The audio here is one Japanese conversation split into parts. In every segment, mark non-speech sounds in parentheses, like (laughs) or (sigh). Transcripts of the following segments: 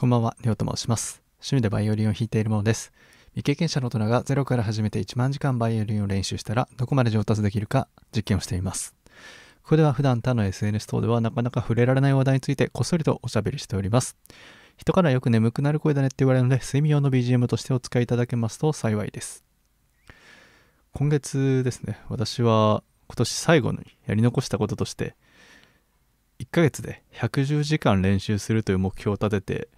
こんばんは、りょうと申します。趣味でバイオリンを弾いているものです。未経験者の大人がゼロから始めて1万時間バイオリンを練習したら、どこまで上達できるか実験をしています。ここでは普段他の SNS 等ではなかなか触れられない話題についてこっそりとおしゃべりしております。人からよく眠くなる声だねって言われるので、睡眠用の BGM としてお使いいただけますと幸いです。今月ですね、私は今年最後にやり残したこととして、1ヶ月で110時間練習するという目標を立てて、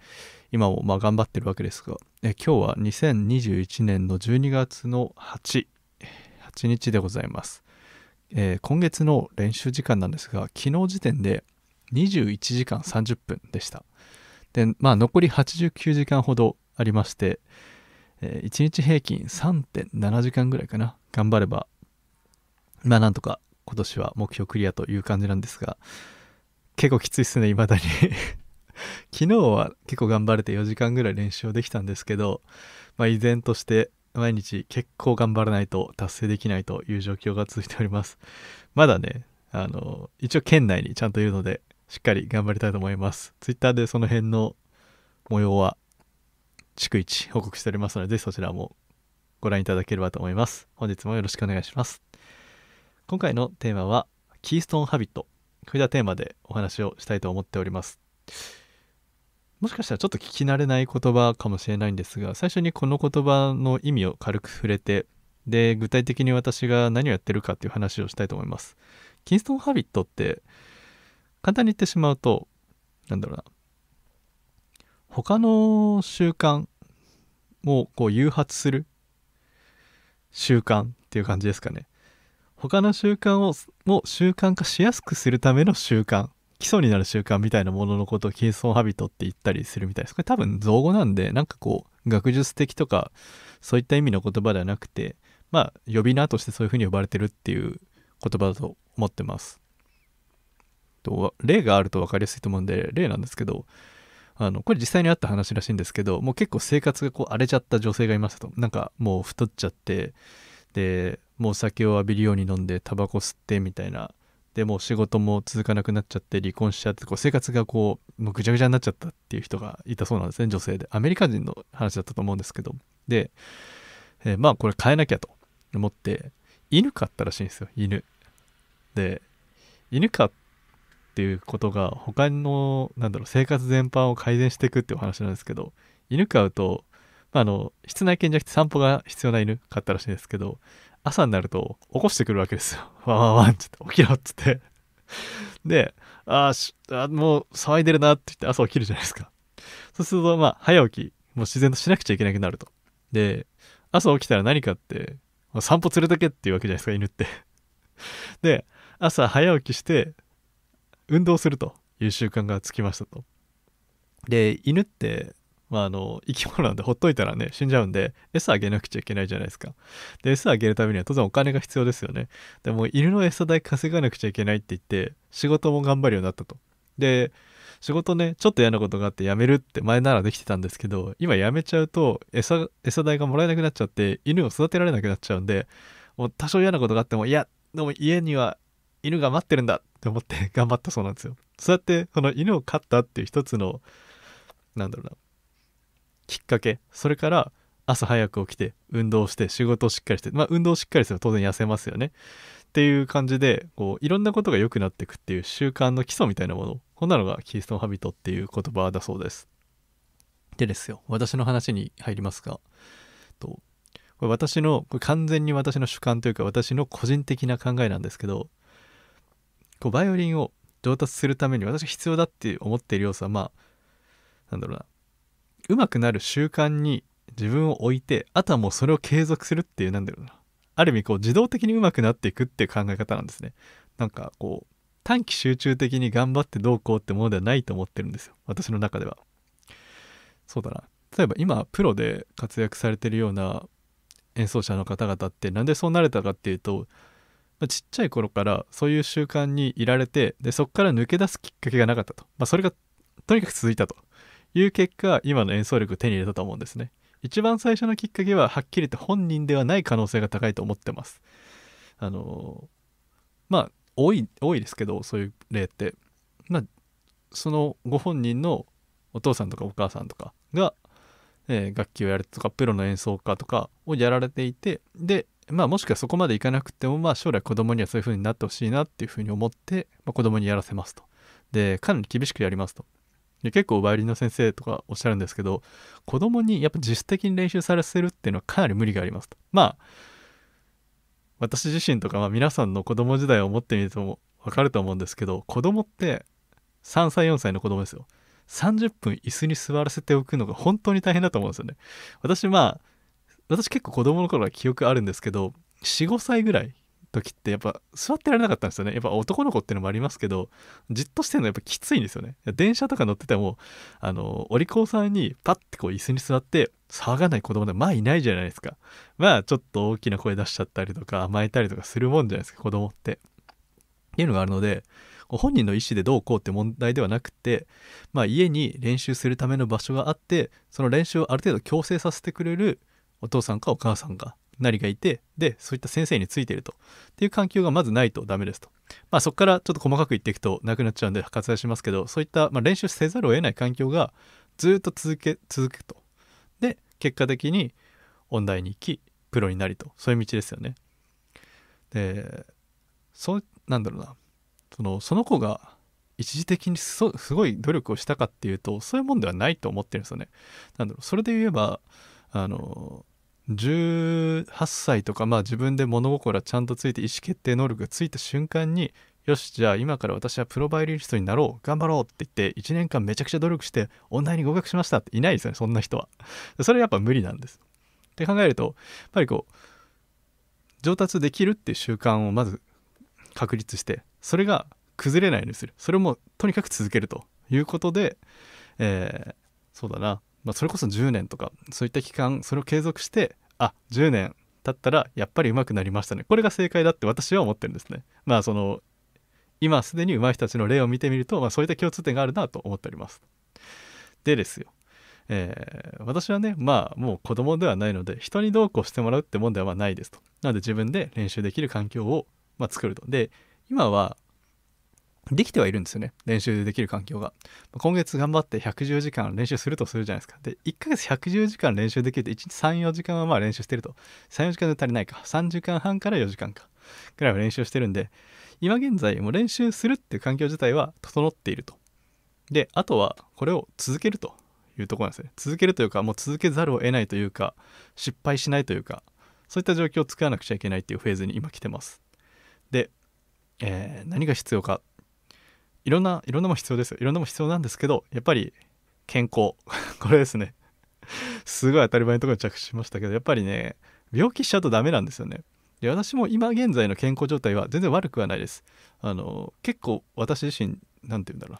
今もま頑張ってるわけですが、え今日は2021年の12月の8、8日でございます。えー、今月の練習時間なんですが、昨日時点で21時間30分でした。で、まあ残り89時間ほどありまして、えー、1日平均3.7時間ぐらいかな。頑張れば、まあなんとか今年は目標クリアという感じなんですが、結構きついっすね、未だに (laughs) 昨日は結構頑張れて4時間ぐらい練習できたんですけど、まあ、依然として毎日結構頑張らないと達成できないという状況が続いております。まだね、あの、一応県内にちゃんといるので、しっかり頑張りたいと思います。Twitter でその辺の模様は、逐一報告しておりますので、ぜひそちらもご覧いただければと思います。本日もよろしくお願いします。今回のテーマは、キーストーンハビットこういったテーマでお話をしたいと思っております。もしかしたらちょっと聞き慣れない言葉かもしれないんですが、最初にこの言葉の意味を軽く触れて、で、具体的に私が何をやってるかっていう話をしたいと思います。キンストンハビットって、簡単に言ってしまうと、何だろうな、他の習慣をこう誘発する習慣っていう感じですかね。他の習慣をを習慣化しやすくするための習慣基礎になる習慣みたいなもののことをケースオンハビトって言ったりするみたいですこれ多分造語なんでなんかこう学術的とかそういった意味の言葉ではなくてまあ呼び名としてそういうふうに呼ばれてるっていう言葉だと思ってますと例があると分かりやすいと思うんで例なんですけどあのこれ実際にあった話らしいんですけどもう結構生活がこう荒れちゃった女性がいますとなんかもう太っちゃってでもう酒を浴びるように飲んでタバコ吸ってみたいなでもう仕事も続かなくなっちゃって離婚しちゃってこう生活がこうもうぐちゃぐちゃになっちゃったっていう人がいたそうなんですね女性でアメリカ人の話だったと思うんですけどで、えー、まあこれ変えなきゃと思って犬飼ったらしいんですよ犬で犬飼っていうことが他のなんだろう生活全般を改善していくっていうお話なんですけど犬飼うと、まあ、あの室内犬じゃなくて散歩が必要な犬飼ったらしいんですけど朝になると起こしてくるわけですよ。わわわんワって起きろっつって。(laughs) で、ああ、もう騒いでるなって言って朝起きるじゃないですか。そうすると、まあ、早起き、もう自然としなくちゃいけなくなると。で、朝起きたら何かって、ま散歩連れてけっていうわけじゃないですか、犬って。(laughs) で、朝早起きして、運動するという習慣がつきましたと。で、犬って、まあ、あの生き物なんでほっといたらね死んじゃうんで餌あげなくちゃいけないじゃないですかで餌あげるためには当然お金が必要ですよねでも犬の餌代稼がなくちゃいけないって言って仕事も頑張るようになったとで仕事ねちょっと嫌なことがあって辞めるって前ならできてたんですけど今辞めちゃうと餌餌代がもらえなくなっちゃって犬を育てられなくなっちゃうんでもう多少嫌なことがあってもいやでも家には犬が待ってるんだって思って頑張ったそうなんですよそうやってこの犬を飼ったっていう一つのなんだろうなきっかけそれから朝早く起きて運動して仕事をしっかりしてまあ運動をしっかりすると当然痩せますよねっていう感じでこういろんなことが良くなっていくっていう習慣の基礎みたいなものこんなのがキーストンハビトっていう言葉だそうですでですよ私の話に入りますがとこれ私のこれ完全に私の主観というか私の個人的な考えなんですけどこうバイオリンを上達するために私が必要だって思っている要素はまあなんだろうな上手くなる習慣に自分を置いてあとはもうそれを継続するっていうなんだろうなある意味こう自動的に上手くなっていくっていう考え方なんですねなんかこう短期集中的に頑張ってどうこうってものではないと思ってるんですよ私の中ではそうだな例えば今プロで活躍されてるような演奏者の方々ってなんでそうなれたかっていうと、まちっちゃい頃からそういう習慣にいられてでそこから抜け出すきっかけがなかったと、まあ、それがとにかく続いたという結果、今の演奏力を手に入れたと思うんですね。一番最初のきっかけは、はっきり言って本人ではない可能性が高いと思ってます。あのー、まあ、多い、多いですけど、そういう例って。まあ、そのご本人のお父さんとかお母さんとかが、えー、楽器をやるとか、プロの演奏家とかをやられていて、で、まあ、もしくはそこまでいかなくても、まあ、将来子供にはそういう風になってほしいなっていう風に思って、まあ、子供にやらせますと。で、かなり厳しくやりますと。で結構バイオリンの先生とかおっしゃるんですけど子供にやっぱ自主的に練習させるっていうのはかなり無理がありますとまあ私自身とかまあ皆さんの子供時代を思ってみるとも分かると思うんですけど子供って3歳4歳の子供ですよ30分椅子に座らせておくのが本当に大変だと思うんですよね私まあ私結構子供の頃は記憶あるんですけど45歳ぐらい時ってやっぱ座ってられなかったんですよねやっぱ男の子っていうのもありますけどじっとしてるのやっぱきついんですよね電車とか乗っててもあのお利口さんにパッてこう椅子に座って騒がない子供でまあいないじゃないですかまあちょっと大きな声出しちゃったりとか甘えたりとかするもんじゃないですか子供ってっていうのがあるので本人の意思でどうこうって問題ではなくて、まあ、家に練習するための場所があってその練習をある程度強制させてくれるお父さんかお母さんがなりがいてでそういった先生についてるとっていう環境がまずないとダメですと。まあ、そこからちょっと細かく言っていくとなくなっちゃうんで割愛しますけどそういった、まあ、練習せざるを得ない環境がずっと続け続くと。で結果的に音大に行きプロになりとそういう道ですよね。でそうなんだろうなそのその子が一時的にすごい努力をしたかっていうとそういうもんではないと思ってるんですよね。なんだろうそれで言えばあの18歳とか、まあ、自分で物心ちゃんとついて意思決定能力がついた瞬間によしじゃあ今から私はプロバイリストになろう頑張ろうって言って1年間めちゃくちゃ努力してインに合格しましたっていないですよねそんな人はそれはやっぱ無理なんですって考えるとやっぱりこう上達できるっていう習慣をまず確立してそれが崩れないようにするそれもとにかく続けるということで、えー、そうだなまあ、それこそ10年とかそういった期間それを継続してあ10年経ったらやっぱり上手くなりましたねこれが正解だって私は思ってるんですねまあその今すでに上手い人たちの例を見てみると、まあ、そういった共通点があるなと思っておりますでですよえー、私はねまあもう子供ではないので人にどうこうしてもらうってもんではないですとなので自分で練習できる環境を、まあ、作るとで今はできてはいるんですよね練習でできる環境が今月頑張って110時間練習するとするじゃないですかで1ヶ月110時間練習できると1日34時間はまあ練習してると34時間で足りないか3時間半から4時間かぐらいは練習してるんで今現在もう練習するっていう環境自体は整っているとであとはこれを続けるというとこなんですね続けるというかもう続けざるを得ないというか失敗しないというかそういった状況を作らなくちゃいけないっていうフェーズに今来てますで、えー、何が必要かいろんないろんなも必要ですよいろんなも必要なんですけどやっぱり健康 (laughs) これですねすごい当たり前のところに着手しましたけどやっぱりね病気しちゃうとダメなんですよねで私も今現在の健康状態は全然悪くはないですあの結構私自身何て言うんだろう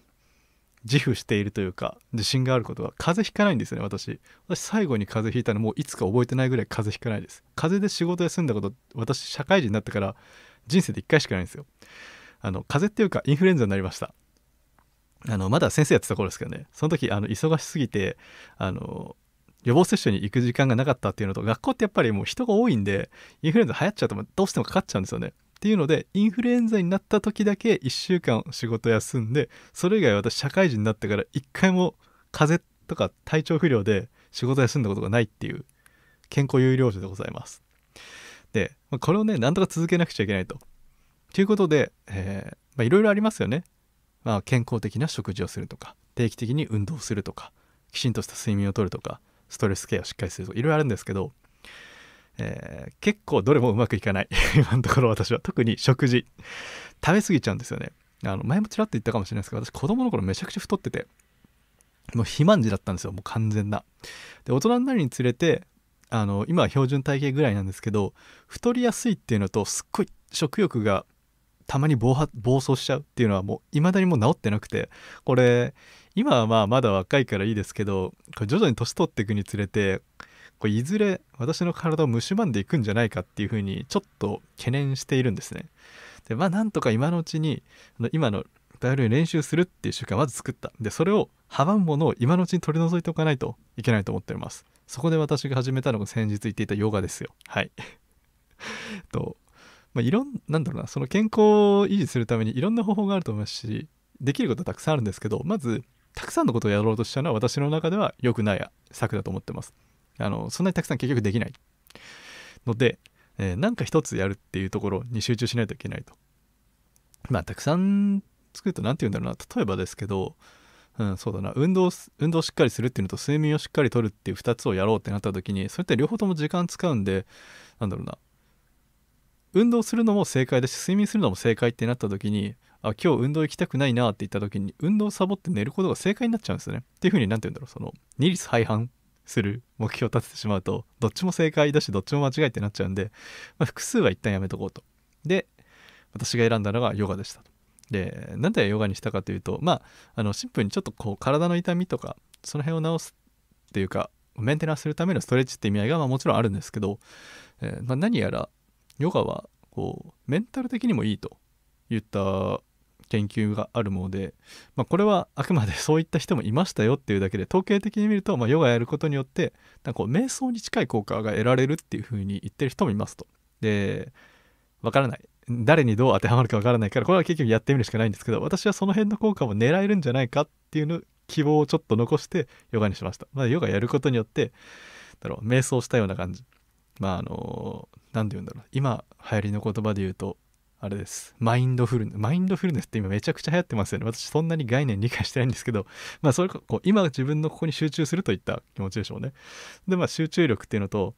自負しているというか自信があることは風邪ひかないんですよね私私最後に風邪ひいたのもういつか覚えてないぐらい風邪ひかないです風邪で仕事休んだこと私社会人になってから人生で1回しかないんですよあの風邪っていうかインフルエンザになりましたあのまだ先生やってた頃ですけどねその時あの忙しすぎてあの予防接種に行く時間がなかったっていうのと学校ってやっぱりもう人が多いんでインフルエンザ流行っちゃうとどうしてもかかっちゃうんですよねっていうのでインフルエンザになった時だけ1週間仕事休んでそれ以外私社会人になってから1回も風邪とか体調不良で仕事休んだことがないっていう健康有料児でございますでこれをねなんとか続けなくちゃいけないとということで、えー、いろいろありますよね。まあ、健康的な食事をするとか、定期的に運動するとか、きちんとした睡眠をとるとか、ストレスケアをしっかりするとか、いろいろあるんですけど、えー、結構どれもうまくいかない (laughs) 今のところ私は特に食事食べ過ぎちゃうんですよねあの前もちらっと言ったかもしれないですけど私子供の頃めちゃくちゃ太っててもう肥満児だったんですよもう完全なで大人になるにつれてあの今は標準体型ぐらいなんですけど太りやすいっていうのとすっごい食欲がたまに暴走しちゃうっていうのはもういまだにもう治ってなくてこれ今はまあまだ若いからいいですけどこれ徐々に年取っていくにつれてこれいずれ私の体を蝕んでいくんじゃないかっていうふうにちょっと懸念しているんですね。でまあなんとか今のうちに今のダイルに練習するっていう習慣をまず作った。でそれを阻むものを今のうちに取り除いておかないといけないと思っております。そこで私が始めたのが先日言っていたヨガですよ。はい。(laughs) とまあ、いろんなんだろうなその健康を維持するためにいろんな方法があると思いますしできることはたくさんあるんですけどまずたくさんのことをやろうとしたのは私の中では良くない策だと思ってますあのそんなにたくさん結局できないので、えー、なんか一つやるっていうところに集中しないといけないとまあたくさん作ると何て言うんだろうな例えばですけどうん、そうだな運動運動をしっかりするっていうのと睡眠をしっかりとるっていう2つをやろうってなった時にそうって両方とも時間使うんでなんだろうな運動するのも正解だし睡眠するのも正解ってなった時にあ今日運動行きたくないなって言った時に運動サボって寝ることが正解になっちゃうんですよねっていうふうに何て言うんだろうその二律背反する目標を立ててしまうとどっちも正解だしどっちも間違いってなっちゃうんで、まあ、複数は一旦やめとこうとで私が選んだのがヨガでしたでなんでヨガにしたかというとまああのシンプルにちょっとこう体の痛みとかその辺を治すっていうかメンテナンスするためのストレッチって意味合いが、まあ、もちろんあるんですけど、えー、まあ、何やらヨガはこうメンタル的にもいいといった研究があるもので、まあ、これはあくまでそういった人もいましたよっていうだけで統計的に見ると、まあ、ヨガやることによってなんかこう瞑想に近い効果が得られるっていうふうに言ってる人もいますと。でわからない誰にどう当てはまるかわからないからこれは結局やってみるしかないんですけど私はその辺の効果も狙えるんじゃないかっていうの希望をちょっと残してヨガにしました。まあ、ヨガやることによってだろう瞑想したような感じ。まああの何て言うんだろう今流行りの言葉で言うとあれです。マインドフルネス。マインドフルネスって今めちゃくちゃ流行ってますよね。私そんなに概念理解してないんですけど、(laughs) まあそれこう今自分のここに集中するといった気持ちでしょうね。でまあ集中力っていうのと、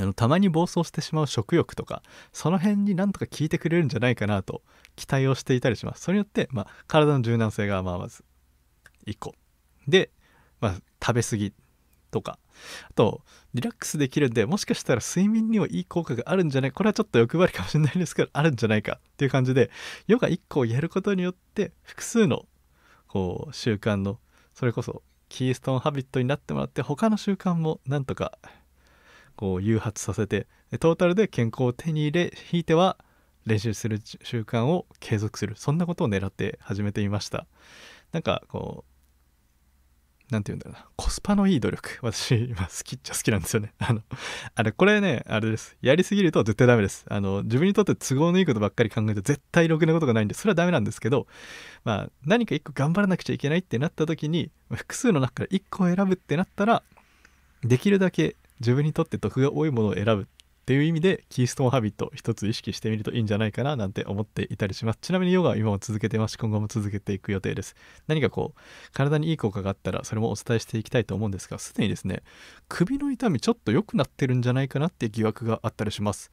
あのたまに暴走してしまう食欲とか、その辺になんとか効いてくれるんじゃないかなと期待をしていたりします。それによって、まあ体の柔軟性がまあまず1個。で、まあ食べ過ぎ。とか、あと、リラックスできるんで、もしかしたら睡眠にもいい効果があるんじゃないこれはちょっと欲張りかもしれないですけど、あるんじゃないかっていう感じで、ヨガ1個をやることによって、複数の、こう、習慣の、それこそ、キーストーンハビットになってもらって、他の習慣もなんとか、こう、誘発させて、トータルで健康を手に入れ、引いては、練習する習慣を継続する。そんなことを狙って始めてみました。なんか、こう、何て言うんだろうな、コスパのいい努力。私、今、好きっちゃ好きなんですよね。(laughs) あの、あれ、これね、あれです。やりすぎると絶対ダメです。あの、自分にとって都合のいいことばっかり考えて、絶対ろくなことがないんで、それはダメなんですけど、まあ、何か一個頑張らなくちゃいけないってなった時に、複数の中から一個を選ぶってなったら、できるだけ自分にとって得が多いものを選ぶっていう意味でキーストーンハビット一つ意識してみるといいんじゃないかななんて思っていたりしますちなみにヨガは今も続けてますし今後も続けていく予定です何かこう体にいい効果があったらそれもお伝えしていきたいと思うんですがすでにですね首の痛みちょっと良くなってるんじゃないかなって疑惑があったりします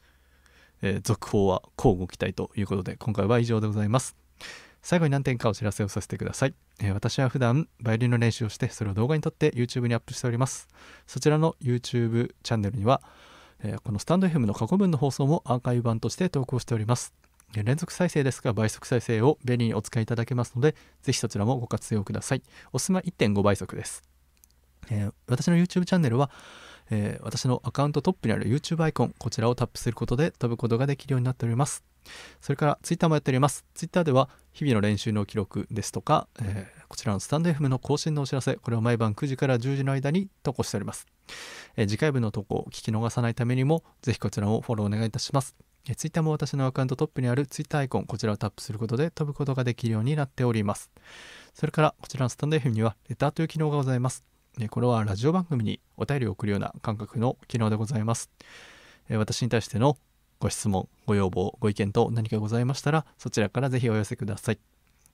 えー、続報は交互期待ということで今回は以上でございます最後に何点かお知らせをさせてください、えー、私は普段バイオリンの練習をしてそれを動画に撮って YouTube にアップしておりますそちらの YouTube チャンネルにはこのスタンド FM の過去分の放送もアーカイブ版として投稿しております。連続再生ですが倍速再生を便利にお使いいただけますので、ぜひそちらもご活用ください。おすすめ1.5倍速です。えー、私の YouTube チャンネルは、えー、私のアカウントトップにある YouTube アイコン、こちらをタップすることで飛ぶことができるようになっております。それから Twitter もやっております。Twitter では日々の練習の記録ですとか、えーこちらのスタンド FM の更新のお知らせ、これを毎晩9時から10時の間に投稿しております。えー、次回分の投稿を聞き逃さないためにも、ぜひこちらもフォローお願いいたします。えー、Twitter も私のアカウントトップにある Twitter アイコン、こちらをタップすることで飛ぶことができるようになっております。それから、こちらのスタンド FM には、レターという機能がございます。えこれはラジオ番組にお便りを送るような感覚の機能でございます。え私に対してのご質問、ご要望、ご意見と何かございましたら、そちらからぜひお寄せください。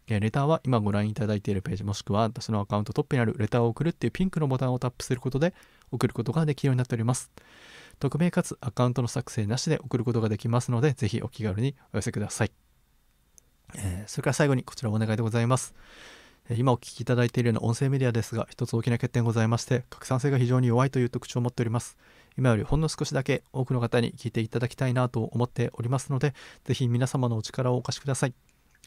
えレターは今ご覧いただいているページもしくは私のアカウントトップにあるレターを送るっていうピンクのボタンをタップすることで送ることができるようになっております。匿名かつアカウントの作成なしで送ることができますので、ぜひお気軽にお寄せください。えー、それから最後にこちらお願いでございます。今お聞きいただいているような音声メディアですが、一つ大きな欠点ございまして、拡散性が非常に弱いという特徴を持っております。今よりほんの少しだけ多くの方に聞いていただきたいなと思っておりますので、ぜひ皆様のお力をお貸しください。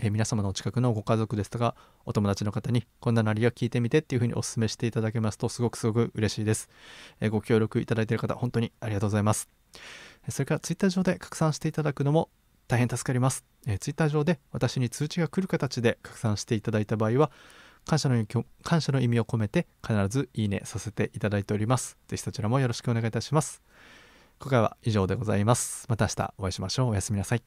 えー、皆様のお近くのご家族ですとかお友達の方にこんななりが聞いてみてっていう風にお勧めしていただけますとすごくすごく嬉しいです、えー、ご協力いただいている方本当にありがとうございますそれから Twitter 上で拡散していただくのも大変助かります、え Twitter 上で私に通知が来る形で拡散していただいた場合は感謝の感謝の意味を込めて必ずいいねさせていただいておりますぜひそちらもよろしくお願いいたします今回は以上でございますまた明日お会いしましょうおやすみなさい